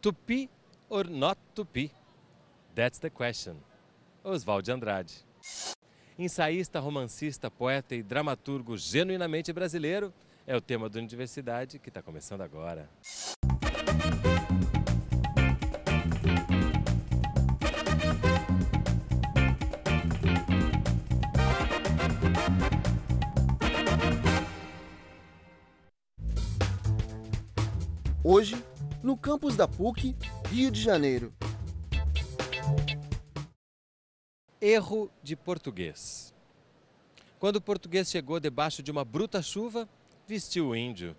Tupi or not Tupi? That's the question. Oswald Andrade. Ensaísta, romancista, poeta e dramaturgo genuinamente brasileiro é o tema do Universidade que está começando agora. campus da PUC, Rio de Janeiro. Erro de português. Quando o português chegou debaixo de uma bruta chuva, vestiu o índio.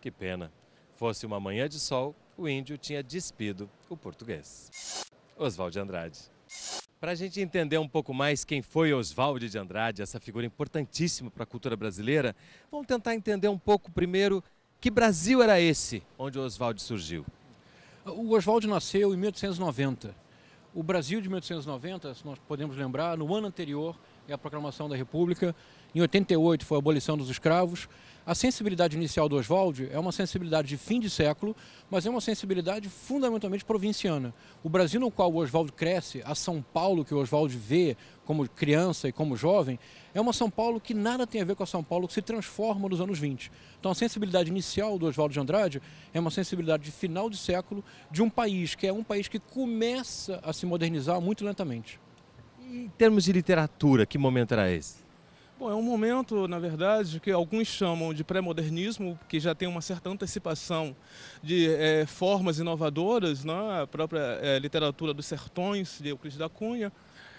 Que pena. Fosse uma manhã de sol, o índio tinha despido o português. Oswald de Andrade. Para a gente entender um pouco mais quem foi Oswald de Andrade, essa figura importantíssima para a cultura brasileira, vamos tentar entender um pouco primeiro que Brasil era esse onde Oswald surgiu. O Oswaldo nasceu em 1890. O Brasil de 1890, se nós podemos lembrar, no ano anterior, é a proclamação da República. Em 88 foi a abolição dos escravos. A sensibilidade inicial do Oswald é uma sensibilidade de fim de século, mas é uma sensibilidade fundamentalmente provinciana. O Brasil no qual o Oswald cresce, a São Paulo que o Oswald vê como criança e como jovem, é uma São Paulo que nada tem a ver com a São Paulo que se transforma nos anos 20. Então a sensibilidade inicial do Oswald de Andrade é uma sensibilidade de final de século de um país que é um país que começa a se modernizar muito lentamente. E em termos de literatura, que momento era esse? Bom, é um momento, na verdade, que alguns chamam de pré-modernismo, que já tem uma certa antecipação de é, formas inovadoras, né? a própria é, literatura dos sertões, de Euclides da Cunha,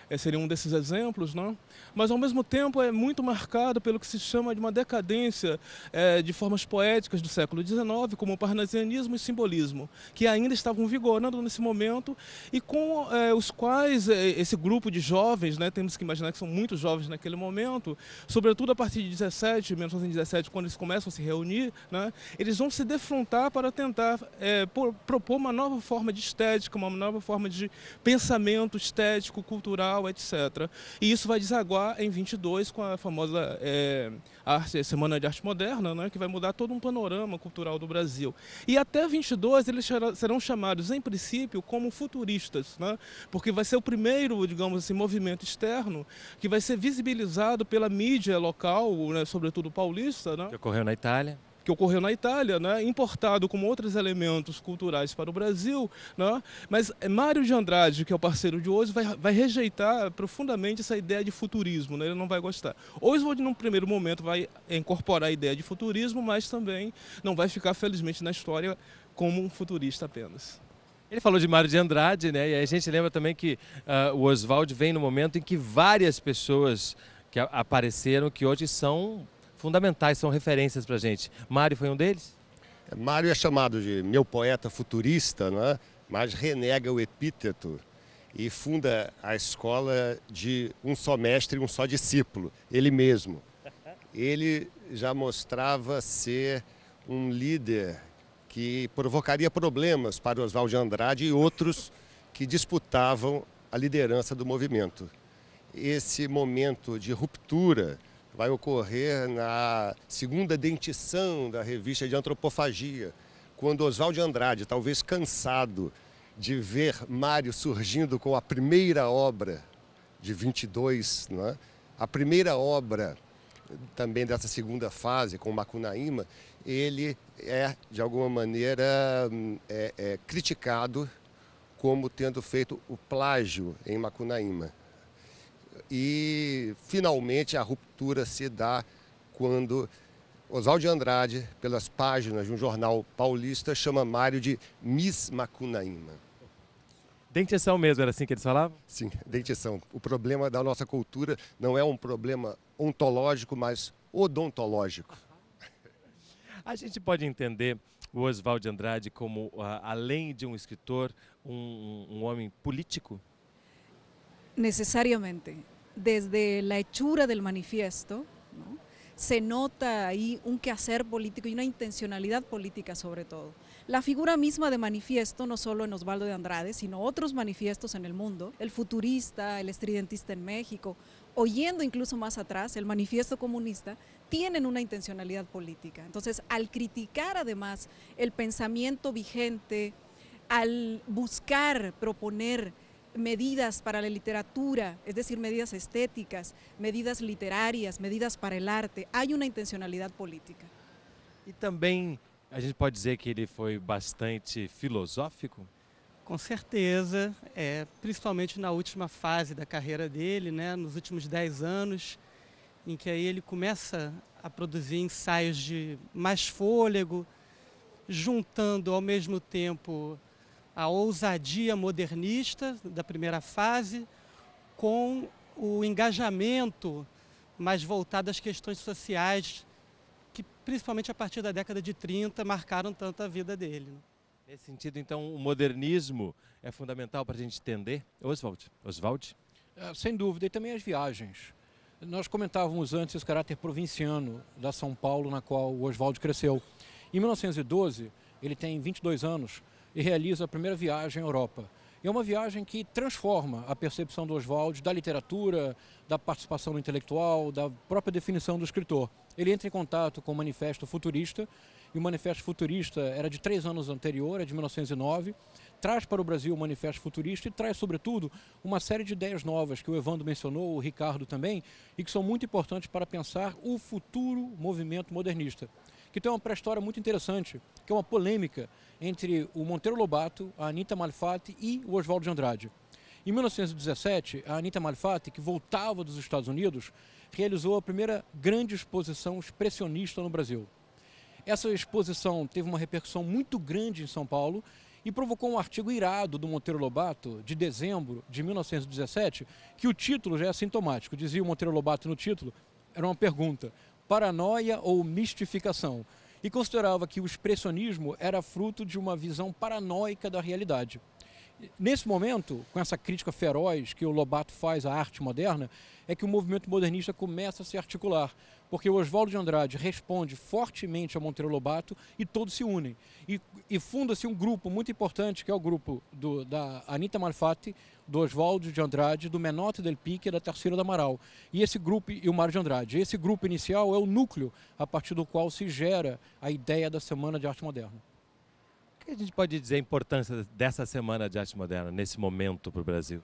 é, seria um desses exemplos, não? mas ao mesmo tempo é muito marcado pelo que se chama de uma decadência é, de formas poéticas do século XIX, como o parnasianismo e o simbolismo, que ainda estavam vigorando nesse momento e com é, os quais é, esse grupo de jovens, né, temos que imaginar que são muito jovens naquele momento, sobretudo a partir de 17, 1917, quando eles começam a se reunir, né, eles vão se defrontar para tentar é, por, propor uma nova forma de estética, uma nova forma de pensamento estético, cultural, etc. E isso vai desaguar em 22 com a famosa é, arte, Semana de Arte Moderna, né, que vai mudar todo um panorama cultural do Brasil. E até 22 eles serão chamados, em princípio, como futuristas, né, porque vai ser o primeiro, digamos assim, movimento externo que vai ser visibilizado pela mídia local, né, sobretudo paulista. Né, que ocorreu na Itália que ocorreu na Itália, né, importado como outros elementos culturais para o Brasil. Né, mas Mário de Andrade, que é o parceiro de hoje, vai, vai rejeitar profundamente essa ideia de futurismo, né, ele não vai gostar. Oswald, num primeiro momento, vai incorporar a ideia de futurismo, mas também não vai ficar, felizmente, na história como um futurista apenas. Ele falou de Mário de Andrade, né? E a gente lembra também que uh, o Oswald vem no momento em que várias pessoas que apareceram, que hoje são fundamentais, são referências para a gente. Mário foi um deles? É, Mário é chamado de meu poeta futurista, né? mas renega o epíteto e funda a escola de um só mestre e um só discípulo, ele mesmo. Ele já mostrava ser um líder que provocaria problemas para Oswald de Andrade e outros que disputavam a liderança do movimento. Esse momento de ruptura vai ocorrer na segunda dentição da revista de antropofagia, quando Oswaldo Andrade, talvez cansado de ver Mário surgindo com a primeira obra de 22, não é? a primeira obra também dessa segunda fase com Macunaíma, ele é, de alguma maneira, é, é, criticado como tendo feito o plágio em Macunaíma e finalmente a ruptura se dá quando Oswaldo de Andrade, pelas páginas de um jornal paulista, chama Mário de Miss Macunaíma. Dentição mesmo, era assim que eles falavam? Sim, dentição. O problema da nossa cultura não é um problema ontológico, mas odontológico. A gente pode entender o Oswaldo de Andrade como, ah, além de um escritor, um, um homem político? necesariamente. Desde la hechura del manifiesto, se nota ahí un quehacer político y una intencionalidad política sobre todo. La figura misma de manifiesto, no solo en Osvaldo de Andrade, sino otros manifiestos en el mundo, el futurista, el estridentista en México, oyendo incluso más atrás, el manifiesto comunista, tienen una intencionalidad política. Entonces, al criticar además el pensamiento vigente, al buscar proponer medidas para la literatura, es decir, medidas estéticas, medidas literarias, medidas para el arte. Hay una intencionalidad política. E também a gente pode dizer que ele foi bastante filosófico? Com certeza, é, principalmente na última fase da carreira dele, né, nos últimos dez anos, em que aí ele começa a produzir ensaios de mais fôlego, juntando ao mesmo tempo a ousadia modernista da primeira fase com o engajamento mais voltado às questões sociais que, principalmente a partir da década de 30, marcaram tanto a vida dele. Né? Nesse sentido, então, o modernismo é fundamental para a gente entender? Oswald? Oswald? É, sem dúvida, e também as viagens. Nós comentávamos antes esse caráter provinciano da São Paulo, na qual o Oswald cresceu. Em 1912, ele tem 22 anos, e realiza a primeira viagem à Europa. é uma viagem que transforma a percepção do Oswald da literatura, da participação intelectual, da própria definição do escritor. Ele entra em contato com o manifesto futurista e o Manifesto Futurista era de três anos anterior, é de 1909, traz para o Brasil o Manifesto Futurista e traz, sobretudo, uma série de ideias novas que o Evandro mencionou, o Ricardo também, e que são muito importantes para pensar o futuro movimento modernista, que tem uma pré-história muito interessante, que é uma polêmica entre o Monteiro Lobato, a Anitta Malfatti e o Oswaldo de Andrade. Em 1917, a Anita Malfatti, que voltava dos Estados Unidos, realizou a primeira grande exposição expressionista no Brasil. Essa exposição teve uma repercussão muito grande em São Paulo e provocou um artigo irado do Monteiro Lobato, de dezembro de 1917, que o título já é sintomático. Dizia o Monteiro Lobato no título, era uma pergunta: paranoia ou mistificação? E considerava que o expressionismo era fruto de uma visão paranoica da realidade. Nesse momento, com essa crítica feroz que o Lobato faz à arte moderna, é que o movimento modernista começa a se articular porque o Oswaldo de Andrade responde fortemente a Monteiro Lobato e todos se unem. E, e funda-se um grupo muito importante, que é o grupo do, da Anita Malfatti, do Oswaldo de Andrade, do Menotti Del Pique e da Terceira da Amaral. E esse grupo, e o Mário de Andrade, esse grupo inicial é o núcleo a partir do qual se gera a ideia da Semana de Arte Moderna. O que a gente pode dizer a importância dessa Semana de Arte Moderna nesse momento para o Brasil?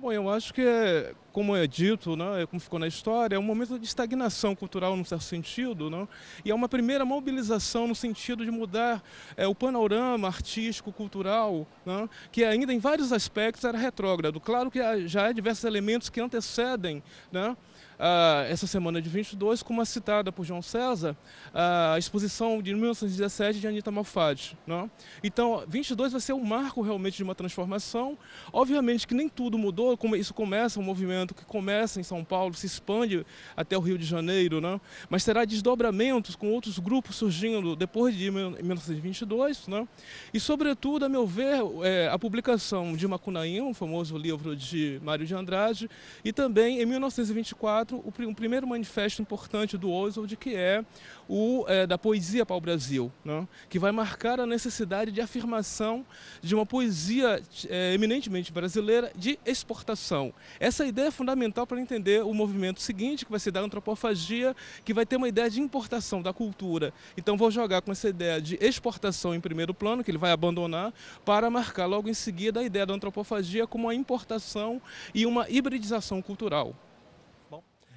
Bom, eu acho que, é, como é dito, né, é como ficou na história, é um momento de estagnação cultural, num certo sentido, né, e é uma primeira mobilização no sentido de mudar é, o panorama artístico, cultural, né, que ainda em vários aspectos era retrógrado. Claro que já há diversos elementos que antecedem né, ah, essa semana de 22, como é citada por João César, a exposição de 1917 de Anita Malfatti. Né? Então, 22 vai ser o um marco realmente de uma transformação. Obviamente que nem tudo mudou, como isso começa um movimento que começa em São Paulo, se expande até o Rio de Janeiro, né? mas terá desdobramentos com outros grupos surgindo depois de 1922. Né? E, sobretudo, a meu ver, é, a publicação de Macunaíma, um famoso livro de Mário de Andrade, e também em 1924, o, um primeiro manifesto importante do Oswald, que é o é, da poesia para o Brasil, né? que vai marcar a necessidade de afirmação de uma poesia é, eminentemente brasileira de exportação. Essa ideia é fundamental para entender o movimento seguinte, que vai ser da antropofagia, que vai ter uma ideia de importação da cultura. Então vou jogar com essa ideia de exportação em primeiro plano, que ele vai abandonar, para marcar logo em seguida a ideia da antropofagia como a importação e uma hibridização cultural.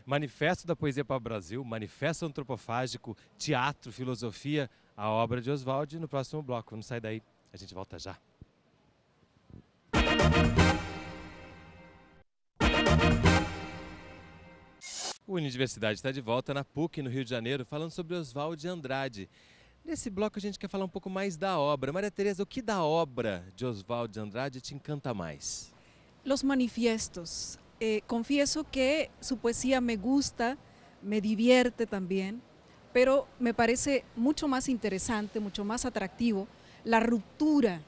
Manifesto da Poesia para o Brasil, Manifesto Antropofágico, Teatro, Filosofia, a obra de Oswald no próximo bloco. Não sai daí, a gente volta já. O Universidade está de volta na PUC, no Rio de Janeiro, falando sobre Oswald Andrade. Nesse bloco a gente quer falar um pouco mais da obra. Maria Tereza, o que da obra de Oswald Andrade te encanta mais? Os manifestos. Eh, confieso que su poesía me gusta, me divierte también, pero me parece mucho más interesante, mucho más atractivo la ruptura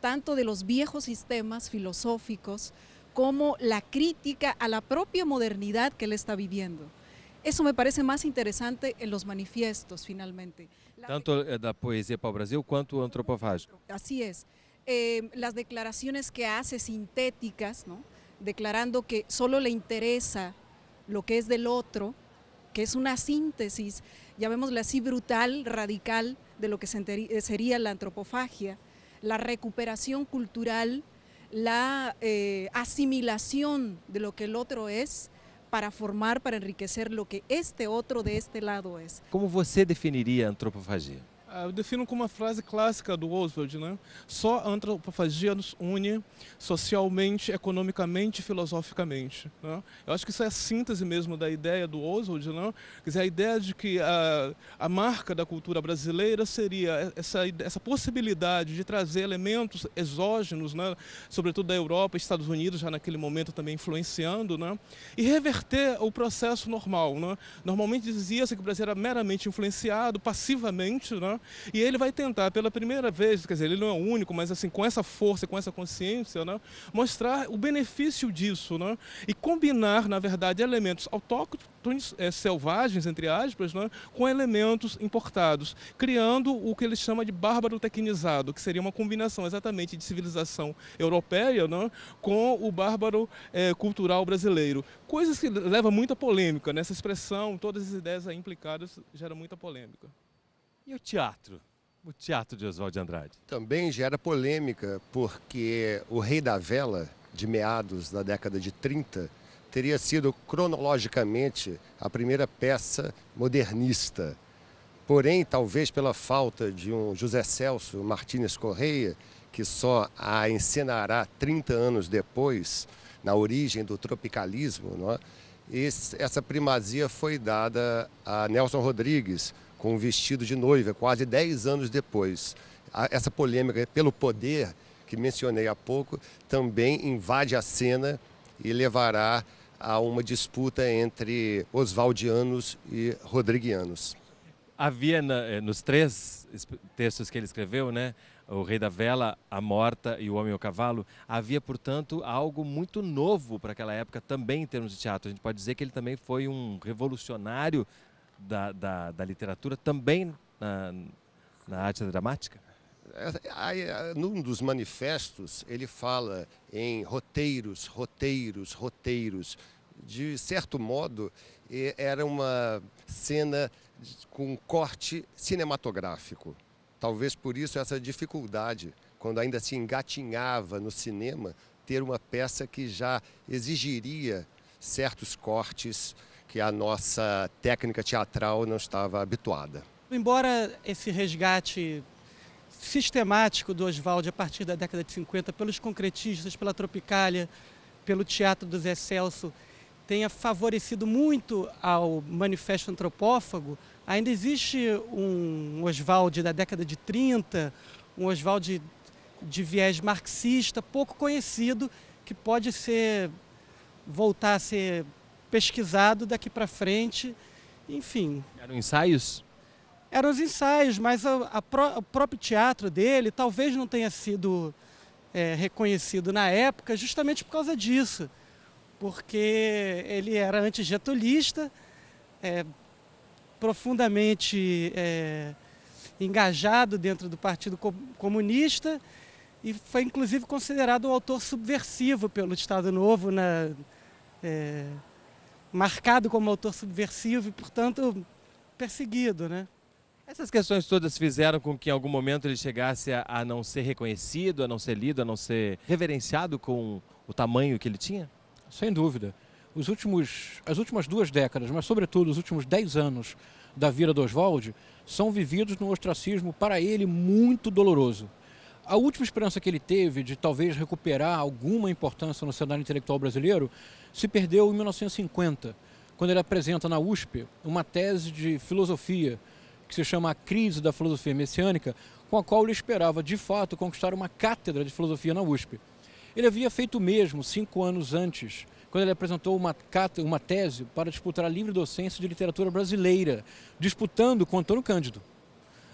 tanto de los viejos sistemas filosóficos como la crítica a la propia modernidad que él está viviendo. Eso me parece más interesante en los manifiestos, finalmente. Tanto la eh, poesía para Brasil cuanto antropofágica. Así es. Eh, las declaraciones que hace sintéticas, ¿no? declarando que solo le interesa lo que es del otro, que es una síntesis, llamémosle así, brutal, radical, de lo que eh, sería la antropofagia, la recuperación cultural, la eh, asimilación de lo que el otro es para formar, para enriquecer lo que este otro de este lado es. ¿Cómo usted definiría antropofagia? Ah, eu defino como uma frase clássica do Oswald, né? Só a antropofagia nos une socialmente, economicamente, filosoficamente. Né? Eu acho que isso é a síntese mesmo da ideia do Oswald, né? Quer dizer, a ideia de que a, a marca da cultura brasileira seria essa, essa possibilidade de trazer elementos exógenos, né? sobretudo da Europa, Estados Unidos, já naquele momento também influenciando, né? e reverter o processo normal. Né? Normalmente dizia-se que o Brasil era meramente influenciado, passivamente, né? E ele vai tentar, pela primeira vez, quer dizer, ele não é o único, mas assim, com essa força, com essa consciência, né, mostrar o benefício disso né, e combinar, na verdade, elementos autóctones, é, selvagens, entre aspas, né, com elementos importados, criando o que ele chama de bárbaro tecnizado, que seria uma combinação exatamente de civilização europeia né, com o bárbaro é, cultural brasileiro. Coisas que levam muita polêmica, nessa né, expressão, todas as ideias aí implicadas geram muita polêmica. E o teatro? O teatro de Oswald Andrade? Também gera polêmica, porque o Rei da Vela, de meados da década de 30, teria sido cronologicamente a primeira peça modernista. Porém, talvez pela falta de um José Celso Martínez Correia, que só a encenará 30 anos depois, na origem do tropicalismo, é? Esse, essa primazia foi dada a Nelson Rodrigues, com um vestido de noiva, quase 10 anos depois. Essa polêmica pelo poder, que mencionei há pouco, também invade a cena e levará a uma disputa entre oswaldianos e rodriguianos. Havia eh, nos três textos que ele escreveu, né, o Rei da Vela, a Morta e o Homem ao Cavalo, havia, portanto, algo muito novo para aquela época também em termos de teatro. A gente pode dizer que ele também foi um revolucionário da, da, da literatura também na, na arte dramática? Num dos manifestos, ele fala em roteiros, roteiros, roteiros. De certo modo, era uma cena com um corte cinematográfico. Talvez por isso essa dificuldade, quando ainda se engatinhava no cinema, ter uma peça que já exigiria certos cortes, que a nossa técnica teatral não estava habituada. Embora esse resgate sistemático do Oswald a partir da década de 50 pelos concretistas, pela Tropicália, pelo Teatro do Zé Celso, tenha favorecido muito ao manifesto antropófago, ainda existe um Oswald da década de 30, um Oswald de, de viés marxista, pouco conhecido, que pode ser voltar a ser pesquisado daqui para frente, enfim. Eram ensaios? Eram os ensaios, mas a, a pro, o próprio teatro dele talvez não tenha sido é, reconhecido na época justamente por causa disso, porque ele era antigetulista, é, profundamente é, engajado dentro do Partido Comunista e foi inclusive considerado um autor subversivo pelo Estado Novo na, é, marcado como autor subversivo e, portanto, perseguido, né? Essas questões todas fizeram com que em algum momento ele chegasse a, a, não ser reconhecido, a não ser lido, a não ser reverenciado com o tamanho que ele tinha? Sem dúvida. Os últimos, as últimas duas décadas, mas sobretudo os últimos dez anos da vida do Oswald, são vividos num ostracismo para ele muito doloroso a última esperança que ele teve de talvez recuperar alguma importância no cenário intelectual brasileiro se perdeu em 1950, quando ele apresenta na USP uma tese de filosofia que se chama A Crise da Filosofia Messiânica, com a qual ele esperava, de fato, conquistar uma cátedra de filosofia na USP. Ele havia feito o mesmo cinco anos antes, quando ele apresentou uma, uma tese para disputar a livre docência de literatura brasileira, disputando com Antônio Cândido.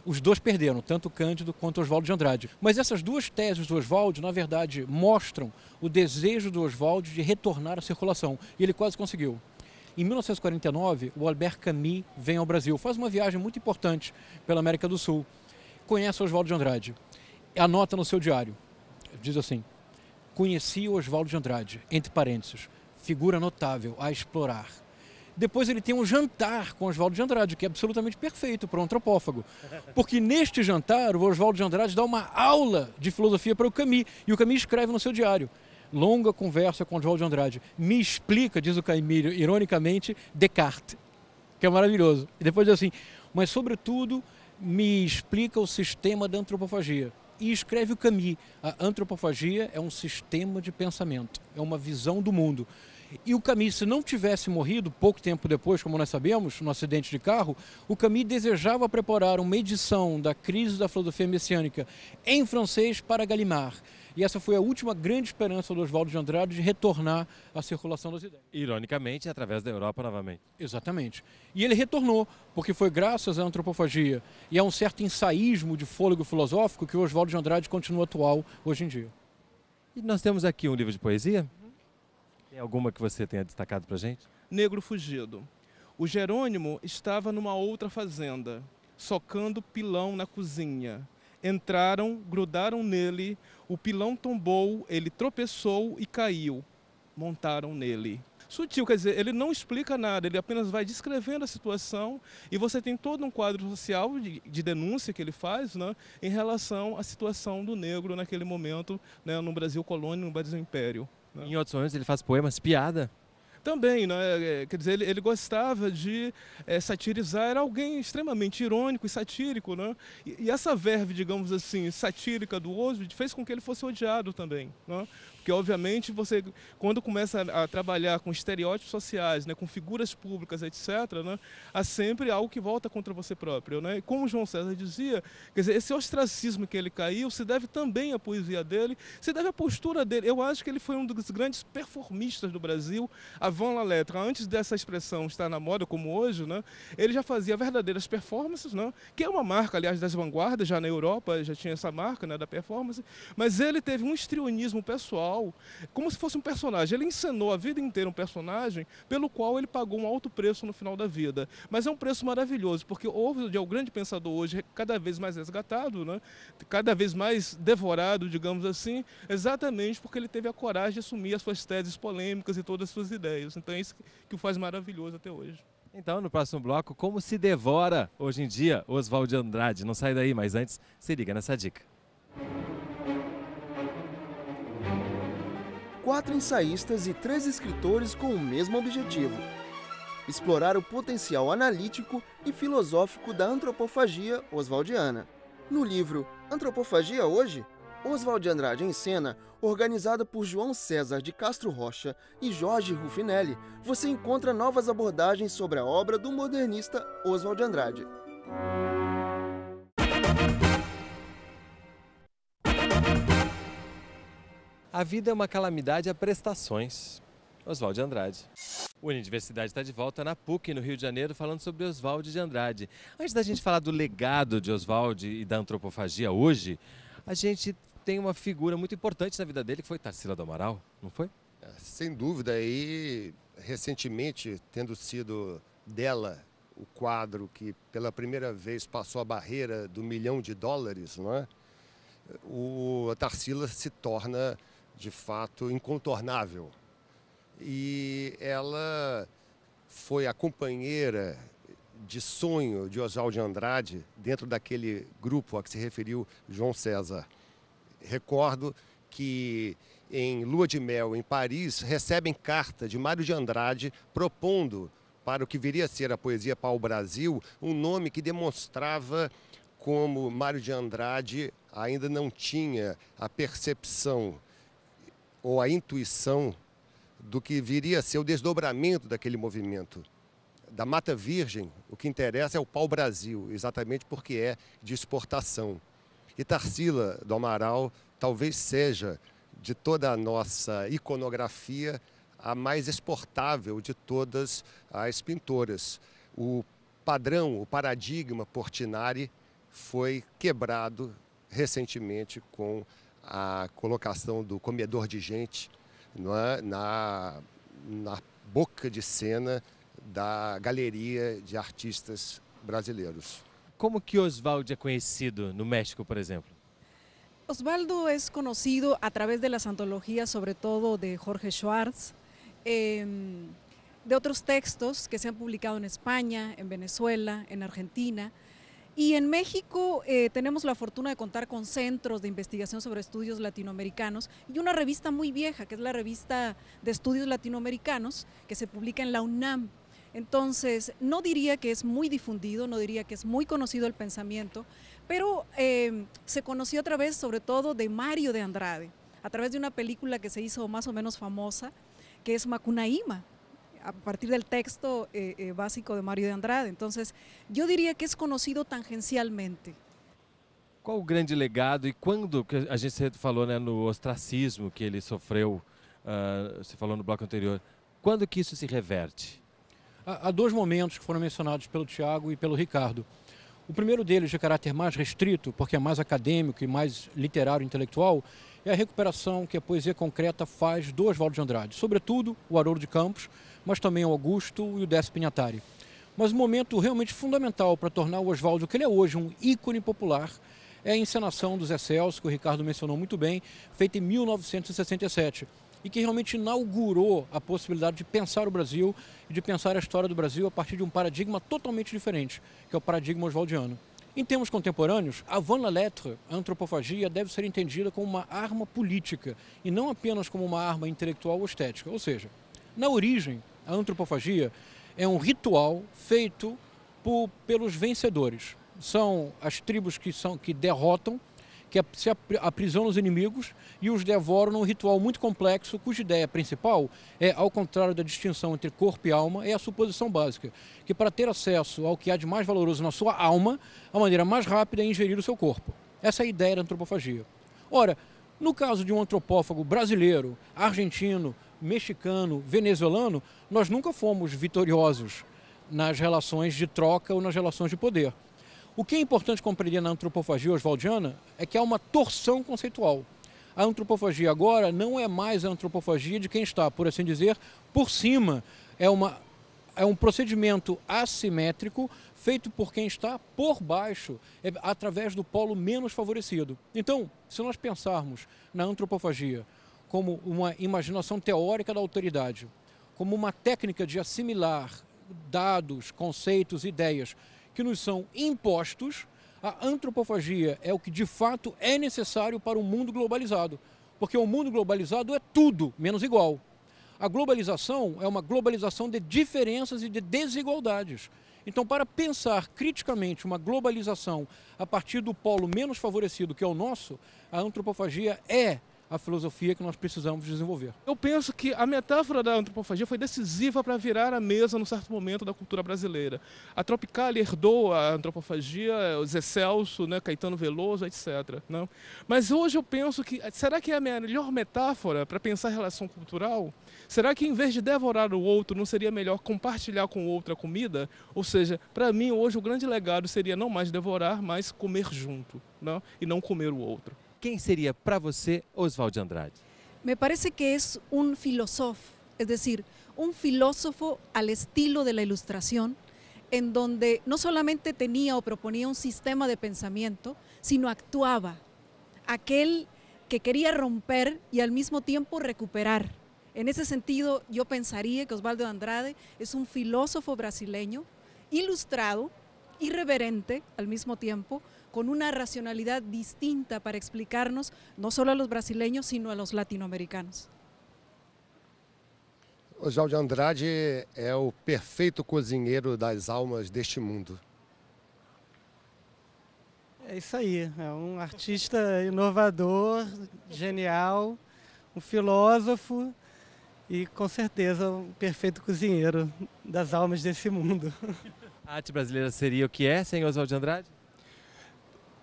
Os dois perderam, tanto Cândido quanto Oswaldo de Andrade. Mas essas duas teses do Oswaldo, na verdade, mostram o desejo do Oswaldo de retornar à circulação. E ele quase conseguiu. Em 1949, o Albert Camus vem ao Brasil, faz uma viagem muito importante pela América do Sul. Conhece Oswaldo de Andrade. Anota no seu diário. Diz assim: Conheci Oswaldo de Andrade, entre parênteses, figura notável a explorar depois ele tem um jantar com Oswaldo de Andrade, que é absolutamente perfeito para o antropófago. Porque neste jantar, o Oswaldo de Andrade dá uma aula de filosofia para o Camus, e o Camus escreve no seu diário. Longa conversa com Oswaldo de Andrade. Me explica, diz o Caimiro, ironicamente, Descartes, que é maravilhoso. E depois diz assim, mas sobretudo me explica o sistema da antropofagia. E escreve o Camus, a antropofagia é um sistema de pensamento, é uma visão do mundo. E o Camille, se não tivesse morrido pouco tempo depois, como nós sabemos, no acidente de carro, o Camille desejava preparar uma edição da crise da filosofia messiânica em francês para Gallimard. E essa foi a última grande esperança do Oswaldo de Andrade de retornar à circulação das ideias. Ironicamente, através da Europa novamente. Exatamente. E ele retornou, porque foi graças à antropofagia e a um certo ensaísmo de fôlego filosófico que o Oswaldo de Andrade continua atual hoje em dia. E nós temos aqui um livro de poesia? Tem alguma que você tenha destacado para gente? Negro Fugido. O Jerônimo estava numa outra fazenda, socando pilão na cozinha. Entraram, grudaram nele, o pilão tombou, ele tropeçou e caiu. Montaram nele sutil, quer dizer, ele não explica nada, ele apenas vai descrevendo a situação e você tem todo um quadro social de, de denúncia que ele faz né, em relação à situação do negro naquele momento né, no Brasil colônia, no Brasil império. Né? Em outros momentos ele faz poemas, piada. Também, né? É, é, quer dizer, ele, ele gostava de é, satirizar, era alguém extremamente irônico e satírico, né? E, e, essa verve, digamos assim, satírica do Oswald fez com que ele fosse odiado também, né? Porque, obviamente, você, quando começa a trabalhar com estereótipos sociais, né, com figuras públicas, etc., né, há sempre algo que volta contra você próprio. Né? E como João César dizia, quer dizer, esse ostracismo que ele caiu se deve também à poesia dele, se deve à postura dele. Eu acho que ele foi um dos grandes performistas do Brasil, avant la letra. Antes dessa expressão estar na moda, como hoje, né, ele já fazia verdadeiras performances, né, que é uma marca, aliás, das vanguardas, já na Europa já tinha essa marca né, da performance, mas ele teve um estrionismo pessoal pessoal, como se fosse um personagem. Ele encenou a vida inteira um personagem pelo qual ele pagou um alto preço no final da vida. Mas é um preço maravilhoso, porque houve de um grande pensador hoje, cada vez mais resgatado, né? cada vez mais devorado, digamos assim, exatamente porque ele teve a coragem de assumir as suas teses polêmicas e todas as suas ideias. Então é isso que o faz maravilhoso até hoje. Então, no próximo bloco, como se devora hoje em dia Oswald Andrade? Não sai daí, mas antes, se liga nessa dica. quatro ensaístas e três escritores com o mesmo objetivo: explorar o potencial analítico e filosófico da antropofagia oswaldiana. No livro Antropofagia Hoje, Oswald de Andrade em Cena, organizado por João César de Castro Rocha e Jorge Rufinelli, você encontra novas abordagens sobre a obra do modernista Oswald de Andrade. A vida é uma calamidade a prestações. Oswald de Andrade. O Universidade está de volta na PUC, no Rio de Janeiro, falando sobre Oswald de Andrade. Antes da gente falar do legado de Oswald e da antropofagia hoje, a gente tem uma figura muito importante na vida dele, que foi Tarsila do Amaral, não foi? É, sem dúvida, e recentemente, tendo sido dela o quadro que pela primeira vez passou a barreira do milhão de dólares, não é? o, Tarsila se torna de fato incontornável. E ela foi a companheira de sonho de Oswaldo de Andrade dentro daquele grupo a que se referiu João César. Recordo que em Lua de Mel, em Paris, recebem carta de Mário de Andrade propondo para o que viria a ser a poesia para o Brasil um nome que demonstrava como Mário de Andrade ainda não tinha a percepção ou a intuição do que viria a ser o desdobramento daquele movimento. Da Mata Virgem, o que interessa é o pau-brasil, exatamente porque é de exportação. E Tarsila do Amaral talvez seja, de toda a nossa iconografia, a mais exportável de todas as pintoras. O padrão, o paradigma Portinari foi quebrado recentemente com a colocação do comedor de gente é? na, na boca de cena da galeria de artistas brasileiros. Como que Oswald é conhecido no México, por exemplo? Osvaldo é conhecido através das de las antologías, sobre todo de Jorge Schwartz, eh, de outros textos que se han publicado en España, en Venezuela, en Argentina, Y en México eh, tenemos la fortuna de contar con centros de investigación sobre estudios latinoamericanos y una revista muy vieja, que es la revista de estudios latinoamericanos, que se publica en la UNAM. Entonces, no diría que es muy difundido, no diría que es muy conocido el pensamiento, pero em, se conoció a través sobre todo de Mario de Andrade, a través de una película que se hizo más o menos famosa, que es Macunaíma, a partir del texto eh, eh, básico de Mário de Andrade. Entonces, yo diría que es conocido tangencialmente. Qual o grande legado e quando que a gente falou né, no ostracismo que ele sofreu, uh, falou no bloco anterior, quando que isso se reverte? Há, dois momentos que foram mencionados pelo Tiago e pelo Ricardo. O primeiro deles, de caráter mais restrito, porque é mais acadêmico e mais literário intelectual, é a recuperação que a poesia concreta faz do Oswaldo de Andrade, sobretudo o Haroldo de Campos, mas também o Augusto e o Décio Mas o um momento realmente fundamental para tornar o Oswaldo, que ele é hoje um ícone popular, é a encenação dos excelsos que o Ricardo mencionou muito bem, feita em 1967 e que realmente inaugurou a possibilidade de pensar o Brasil e de pensar a história do Brasil a partir de um paradigma totalmente diferente, que é o paradigma oswaldiano. Em termos contemporâneos, avant la lettre, a antropofagia deve ser entendida como uma arma política e não apenas como uma arma intelectual ou estética. Ou seja, na origem, a antropofagia é um ritual feito por, pelos vencedores. São as tribos que, são, que derrotam, que se aprisionam os inimigos e os devoram num ritual muito complexo, cuja ideia principal é, ao contrário da distinção entre corpo e alma, é a suposição básica, que para ter acesso ao que há de mais valoroso na sua alma, a maneira mais rápida é ingerir o seu corpo. Essa é a ideia da antropofagia. Ora, no caso de um antropófago brasileiro, argentino, mexicano, venezuelano, nós nunca fomos vitoriosos nas relações de troca ou nas relações de poder. O que é importante compreender na antropofagia oswaldiana é que há uma torção conceitual. A antropofagia agora não é mais a antropofagia de quem está, por assim dizer, por cima. É, uma, é um procedimento assimétrico feito por quem está por baixo, é através do polo menos favorecido. Então, se nós pensarmos na antropofagia como uma imaginação teórica da autoridade, como uma técnica de assimilar dados, conceitos, ideias que nos são impostos, a antropofagia é o que de fato é necessário para o um mundo globalizado, porque o mundo globalizado é tudo menos igual. A globalização é uma globalização de diferenças e de desigualdades. Então, para pensar criticamente uma globalização a partir do polo menos favorecido que é o nosso, a antropofagia é a filosofia que nós precisamos desenvolver. Eu penso que a metáfora da antropofagia foi decisiva para virar a mesa num certo momento da cultura brasileira. A Tropical herdou a antropofagia, o Zé Celso, né, Caetano Veloso, etc. Não? Né? Mas hoje eu penso que será que é a melhor metáfora para pensar a relação cultural? Será que em vez de devorar o outro, não seria melhor compartilhar com o outro a comida? Ou seja, para mim hoje o grande legado seria não mais devorar, mas comer junto, não? Né, e não comer o outro. ¿Quién sería para usted Osvaldo Andrade? Me parece que es un filósofo, es decir, un filósofo al estilo de la ilustración, en donde no solamente tenía o proponía un sistema de pensamiento, sino actuaba. Aquel que quería romper y al mismo tiempo recuperar. En ese sentido, yo pensaría que Osvaldo Andrade es un filósofo brasileño, ilustrado, irreverente al mismo tiempo, con una racionalidad distinta para explicarnos no solo a los brasileños, sino a los latinoamericanos. Oswaldo Andrade é o perfeito cozinheiro das almas deste mundo. É isso aí, é um artista inovador, genial, um filósofo e com certeza um perfeito cozinheiro das almas desse mundo. A arte brasileira seria o que é sem Oswaldo Andrade?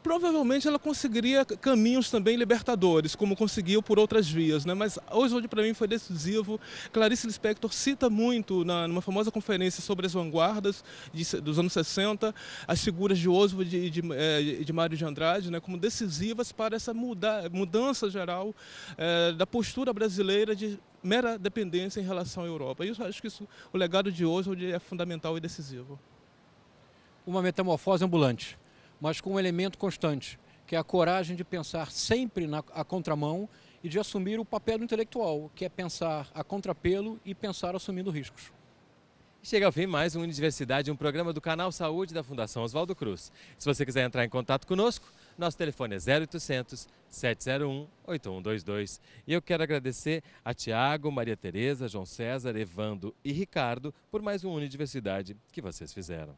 provavelmente ela conseguiria caminhos também libertadores, como conseguiu por outras vias, né? Mas hoje para mim foi decisivo, Clarice Lispector cita muito na, numa famosa conferência sobre as vanguardas de, dos anos 60, as figuras de Oswald e de, de, eh, de, Mário de Andrade, né? Como decisivas para essa muda, mudança geral eh, da postura brasileira de mera dependência em relação à Europa. E eu acho que isso, o legado de Oswald é fundamental e decisivo. Uma metamorfose ambulante mas com um elemento constante, que é a coragem de pensar sempre na a contramão e de assumir o papel intelectual, que é pensar a contrapelo e pensar assumindo riscos. Chega ao fim mais um Universidade, um programa do canal Saúde da Fundação Oswaldo Cruz. Se você quiser entrar em contato conosco, nosso telefone é 0800 701 8122. E eu quero agradecer a Tiago, Maria Tereza, João César, Evando e Ricardo por mais um Universidade que vocês fizeram.